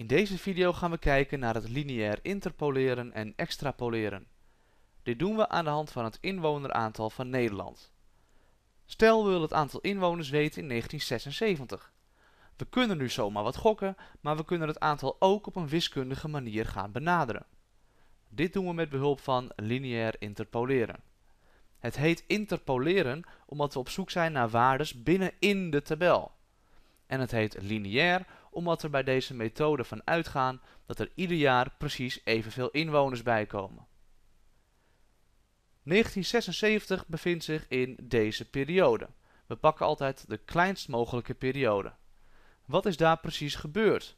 In deze video gaan we kijken naar het lineair interpoleren en extrapoleren. Dit doen we aan de hand van het inwoneraantal van Nederland. Stel we willen het aantal inwoners weten in 1976. We kunnen nu zomaar wat gokken, maar we kunnen het aantal ook op een wiskundige manier gaan benaderen. Dit doen we met behulp van lineair interpoleren. Het heet interpoleren omdat we op zoek zijn naar waardes binnenin de tabel. En het heet lineair omdat we bij deze methode van uitgaan dat er ieder jaar precies evenveel inwoners bijkomen. 1976 bevindt zich in deze periode. We pakken altijd de kleinst mogelijke periode. Wat is daar precies gebeurd?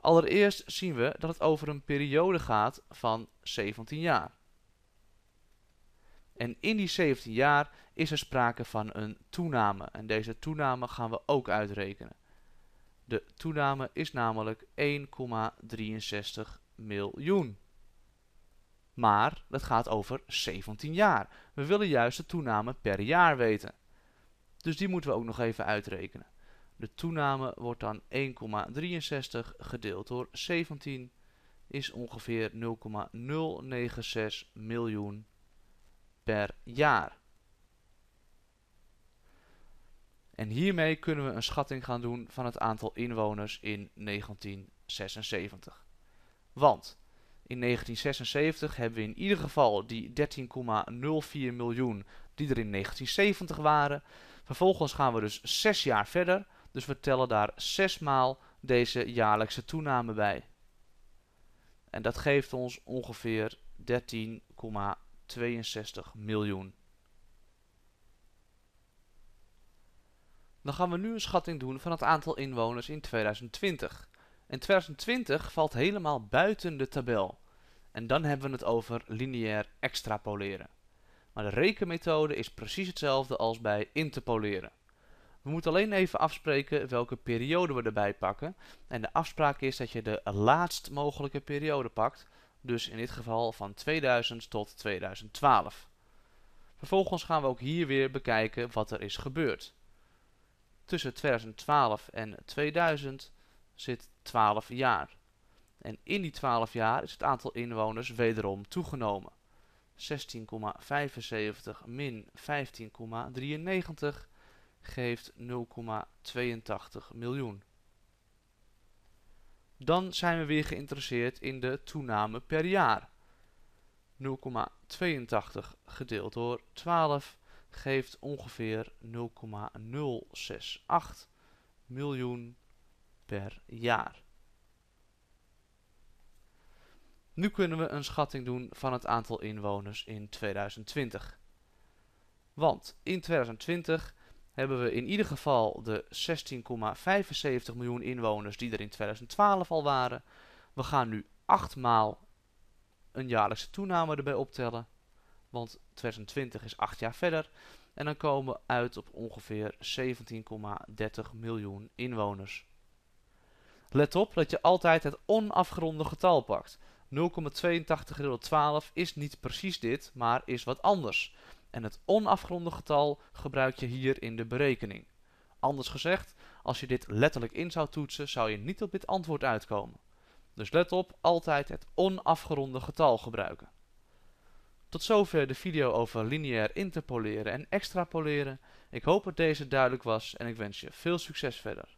Allereerst zien we dat het over een periode gaat van 17 jaar. En in die 17 jaar is er sprake van een toename. En deze toename gaan we ook uitrekenen. De toename is namelijk 1,63 miljoen. Maar dat gaat over 17 jaar. We willen juist de toename per jaar weten. Dus die moeten we ook nog even uitrekenen. De toename wordt dan 1,63 gedeeld door 17 is ongeveer 0,096 miljoen per jaar. En hiermee kunnen we een schatting gaan doen van het aantal inwoners in 1976. Want in 1976 hebben we in ieder geval die 13,04 miljoen die er in 1970 waren. Vervolgens gaan we dus 6 jaar verder, dus we tellen daar 6 maal deze jaarlijkse toename bij. En dat geeft ons ongeveer 13,62 miljoen. Dan gaan we nu een schatting doen van het aantal inwoners in 2020. En 2020 valt helemaal buiten de tabel. En dan hebben we het over lineair extrapoleren. Maar de rekenmethode is precies hetzelfde als bij interpoleren. We moeten alleen even afspreken welke periode we erbij pakken. En de afspraak is dat je de laatst mogelijke periode pakt. Dus in dit geval van 2000 tot 2012. Vervolgens gaan we ook hier weer bekijken wat er is gebeurd tussen 2012 en 2000 zit 12 jaar. En in die 12 jaar is het aantal inwoners wederom toegenomen. 16,75 min 15,93 geeft 0,82 miljoen. Dan zijn we weer geïnteresseerd in de toename per jaar. 0,82 gedeeld door 12 geeft ongeveer 0,068 miljoen per jaar. Nu kunnen we een schatting doen van het aantal inwoners in 2020. Want in 2020 hebben we in ieder geval de 16,75 miljoen inwoners die er in 2012 al waren. We gaan nu 8 maal een jaarlijkse toename erbij optellen. Want 2020 is 8 jaar verder. En dan komen we uit op ongeveer 17,30 miljoen inwoners. Let op dat je altijd het onafgeronde getal pakt. 0,82 gedeeld 12 is niet precies dit, maar is wat anders. En het onafgeronde getal gebruik je hier in de berekening. Anders gezegd, als je dit letterlijk in zou toetsen, zou je niet op dit antwoord uitkomen. Dus let op, altijd het onafgeronde getal gebruiken. Tot zover de video over lineair interpoleren en extrapoleren. Ik hoop dat deze duidelijk was en ik wens je veel succes verder.